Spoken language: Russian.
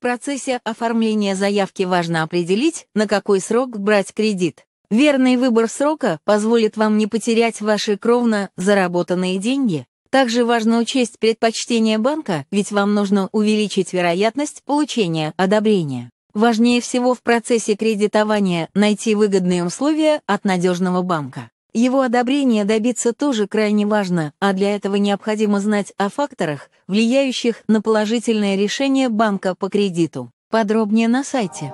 процессе оформления заявки важно определить, на какой срок брать кредит. Верный выбор срока позволит вам не потерять ваши кровно заработанные деньги. Также важно учесть предпочтение банка, ведь вам нужно увеличить вероятность получения одобрения. Важнее всего в процессе кредитования найти выгодные условия от надежного банка. Его одобрение добиться тоже крайне важно, а для этого необходимо знать о факторах, влияющих на положительное решение банка по кредиту. Подробнее на сайте.